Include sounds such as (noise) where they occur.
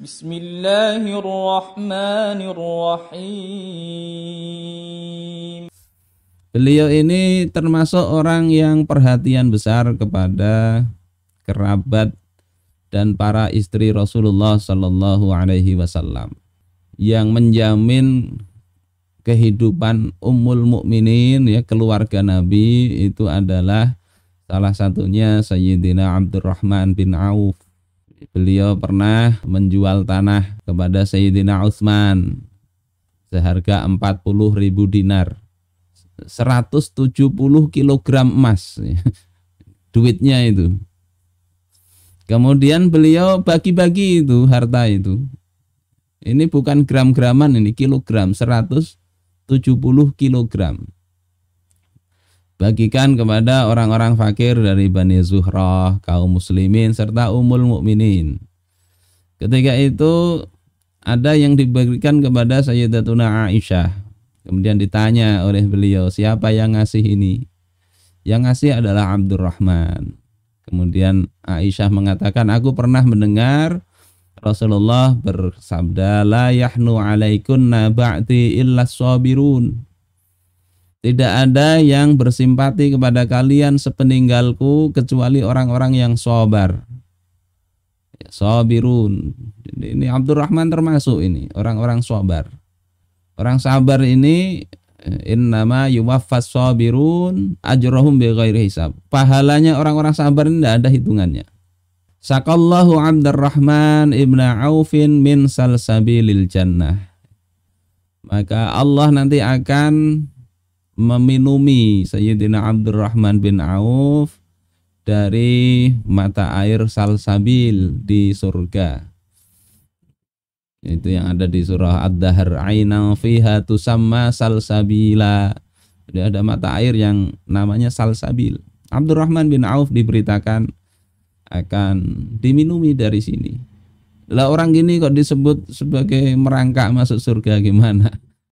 بسم الله الرحمن الرحيم Beliau ini termasuk orang yang perhatian besar kepada kerabat dan para istri Rasulullah Shallallahu Alaihi Wasallam yang menjamin kehidupan umul mukminin ya keluarga Nabi itu adalah salah satunya Sayyidina Abdurrahman bin Auf beliau pernah menjual tanah kepada Sayyidina Utsman seharga 40 ribu dinar 170 kg emas (laughs) duitnya itu kemudian beliau bagi-bagi itu harta itu ini bukan gram-graman ini kilogram 170 kilogram bagikan kepada orang-orang fakir dari Bani Zuhrah, kaum muslimin serta umul mukminin. Ketika itu ada yang diberikan kepada Sayyidatuna Aisyah. Kemudian ditanya oleh beliau, siapa yang ngasih ini? Yang ngasih adalah Abdurrahman. Kemudian Aisyah mengatakan, aku pernah mendengar Rasulullah bersabda, La yahnu alaikunna ba'di illa sabirun tidak ada yang bersimpati kepada kalian sepeninggalku kecuali orang-orang yang sobar. Ya, sobirun. Jadi ini Abdurrahman termasuk ini orang-orang sobar. Orang sabar ini eh, innama yuwaffas sabirun ajrohum bighairi hisab. Pahalanya orang-orang sabar ini tidak ada hitungannya. Sakallahu Abdurrahman ibn Aufin min salsabilil jannah. Maka Allah nanti akan meminumi Sayyidina Abdurrahman bin Auf dari mata air salsabil di surga itu yang ada di surah Ad-Dahr aina fiha tusamma salsabila jadi ada mata air yang namanya salsabil Abdurrahman bin Auf diberitakan akan diminumi dari sini lah orang gini kok disebut sebagai merangkak masuk surga gimana